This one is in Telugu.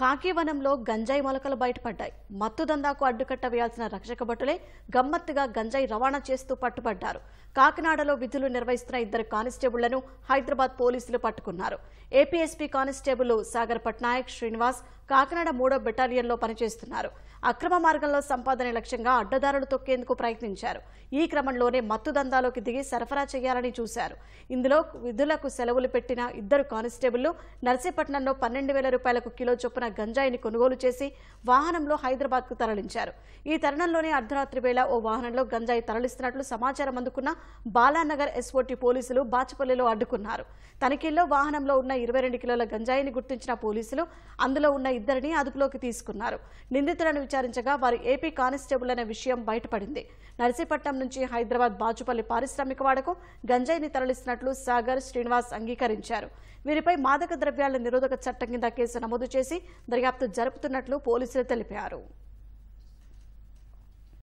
కాకివనంలో గంజాయి మొలకలు బయటపడ్డాయి మత్తు దందాకు అడ్డుకట్ట వేయాల్సిన రక్షక భటులే గమ్మత్తుగా గంజాయి రవాణా చేస్తూ పట్టుబడ్డారు కాకినాడలో విధులు నిర్వహిస్తున్న ఇద్దరు కానిస్టేబుళ్లను హైదరాబాద్ పోలీసులు పట్టుకున్నారు ఏపీఎస్పీ కానిస్టేబుల్ సాగర్ పట్నాయక్ శ్రీనివాస్ కాకినాడ మూడో లో పనిచేస్తున్నారు అక్రమ మార్గంలో సంపాదన లక్ష్యంగా అడ్డదారులు తొక్కేందుకు ప్రయత్నించారు ఈ క్రమంలోనే మత్తు దందాలోకి దిగి సరఫరా చేయాలని చూశారు ఇందులో విధులకు సెలవులు పెట్టిన ఇద్దరు కానిస్టేబుల్లు నర్సీపట్నంలో పన్నెండు వేల రూపాయలకు కిలో చొప్పున గంజాయిని కొనుగోలు చేసి వాహనంలో హైదరాబాద్కు తరలించారు ఈ తరుణంలోనే అర్ధరాత్రి వేళ ఓ వాహనంలో గంజాయి తరలిస్తున్నట్లు సమాచారం అందుకున్న బాలానగర్ ఎస్ఓటి పోలీసులు బాచపల్లిలో అడ్డుకున్నారు తనిఖీల్లో వాహనంలో ఉన్న ఇరవై రెండు కిలోల గంజాయిని గుర్తించిన పోలీసులు అందులో ఉన్న ఇద్దరిని అదుపులోకి తీసుకున్నారు నిందితులను విచారించగా వారు ఏపీ కానిస్టేబుల్ అనే విషయం బయటపడింది నర్సీపట్నం నుంచి హైదరాబాద్ బాచుపల్లి పారిశ్రామిక వాడకు గంజాయిని తరలిస్తున్నట్లు సాగర్ శ్రీనివాస్ అంగీకరించారు వీరిపై మాదక ద్రవ్యాల నిరోధక చట్టం కింద కేసు నమోదు చేసి దర్యాప్తు జరుపుతున్నట్లు పోలీసులు తెలిపారు